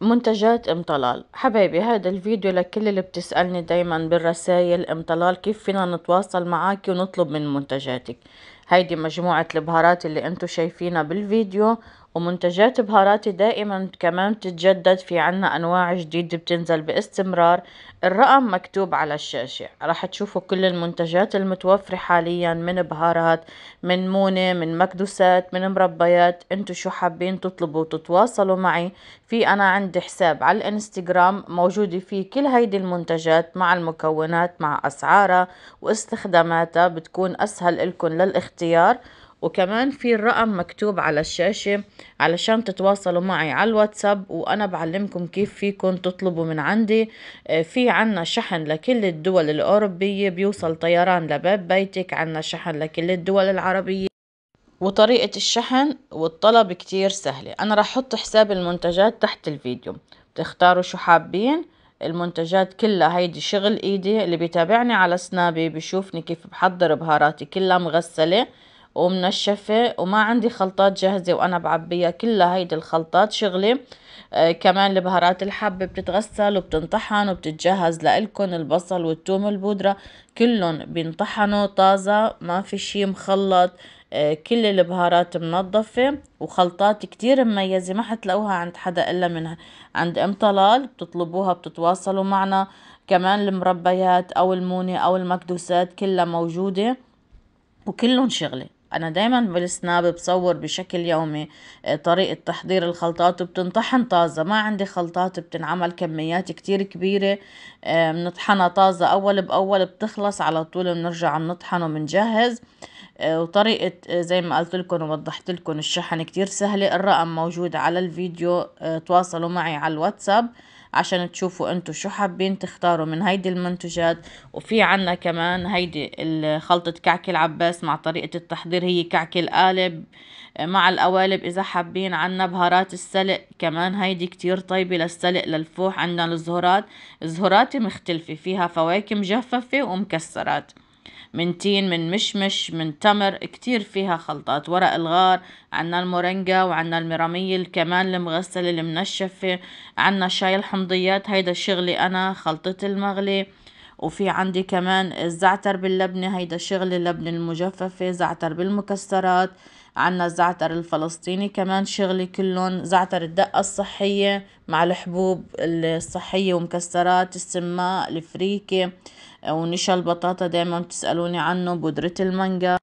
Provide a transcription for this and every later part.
منتجات ام طلال حبايبي هذا الفيديو لكل اللي بتسألني دايما بالرسائل ام طلال كيف فينا نتواصل معاكي ونطلب من منتجاتك هيدي مجموعة البهارات اللي انتو شايفينها بالفيديو ومنتجات بهاراتي دائما كمان بتتجدد في عنا انواع جديدة بتنزل باستمرار الرقم مكتوب على الشاشة راح تشوفوا كل المنتجات المتوفرة حاليا من بهارات من مونة من مكدوسات من مربيات انتو شو حابين تطلبوا وتتواصلوا معي في انا عندي حساب على الانستغرام موجودة فيه كل هيدي المنتجات مع المكونات مع اسعارها واستخداماتها بتكون اسهل لكم للاختيار الاختيار وكمان في الرقم مكتوب على الشاشة علشان تتواصلوا معي على الواتساب وأنا بعلمكم كيف فيكم تطلبوا من عندي آه، في عنا شحن لكل الدول الأوروبية بيوصل طيران لباب بيتك عنا شحن لكل الدول العربية وطريقة الشحن والطلب كتير سهلة أنا رح أحط حساب المنتجات تحت الفيديو بتختاروا شو حابين المنتجات كلها هيدي شغل ايدي اللي بيتابعني على سنابي بيشوفني كيف بحضر بهاراتي كلها مغسلة ومنشفة وما عندي خلطات جاهزة وأنا بعبيها كلها هيدي الخلطات شغلة آه كمان البهارات الحبة بتتغسل وبتنطحن وبتتجهز لإلكن البصل والثوم البودرة كلهم بينطحنوا طازة ما في شي مخلط آه كل البهارات منظفة وخلطات كتير مميزة ما حتلاقوها عند حدا إلا من عند أم طلال بتطلبوها بتتواصلوا معنا كمان المربيات أو المونة أو المكدوسات كلها موجودة وكلهم شغله انا دايما بالسناب بصور بشكل يومي آه، طريقة تحضير الخلطات وبتنطحن طازة ما عندي خلطات بتنعمل كميات كتير كبيرة بنطحنها آه، طازة اول باول بتخلص على طول بنرجع بنطحن وبنجهز آه، وطريقة زي ما قلت لكم ووضحت لكم الشحن كتير سهلة الرقم موجود على الفيديو تواصلوا معي على الواتساب عشان تشوفوا انتو شو حابين تختاروا من هيدي المنتجات وفي عنا كمان هيدي خلطة كعك العباس مع طريقة التحضير هي كعك القالب مع القوالب اذا حابين عنا بهارات السلق كمان هيدي كتير طيبة للسلق للفوح عنا الزهورات زهوراتي مختلفة فيها فواكه مجففة ومكسرات من تين من مشمش من تمر كتير فيها خلطات ورق الغار عنا المورينجا وعنا المراميل كمان المغسلة المنشفة عنا شاي الحمضيات هيدا شغلي أنا خلطة المغلي وفي عندي كمان الزعتر باللبنة هيدا شغلي اللبنة المجففة زعتر بالمكسرات عنا الزعتر الفلسطيني كمان شغلي كلهم زعتر الدقة الصحية مع الحبوب الصحية ومكسرات السماء الفريكة ونشا البطاطا دايما بتسألوني عنه بودرة المانجا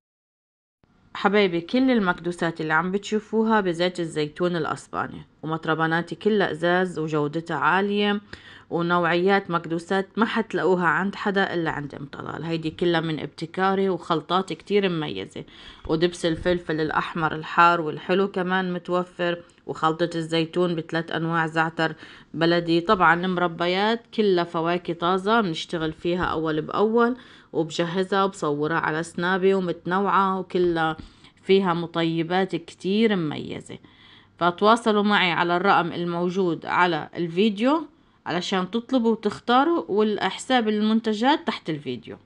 حبايبي كل المكدوسات اللي عم بتشوفوها بزيت الزيتون الأسباني ومطرباناتي كلها إزاز وجودتها عالية ونوعيات مكدوسات ما حتلاقوها عند حدا إلا عند أم طلال هيدي كلها من ابتكاري وخلطات كتير مميزة ودبس الفلفل الأحمر الحار والحلو كمان متوفر وخلطة الزيتون بثلاث أنواع زعتر بلدي طبعا المربيات كلها فواكه طازة بنشتغل فيها أول بأول وبجهزها وبصورها على سنابي ومتنوعة وكلها فيها مطيبات كتير مميزة فتواصلوا معي على الرقم الموجود على الفيديو علشان تطلبوا وتختاروا والحساب المنتجات تحت الفيديو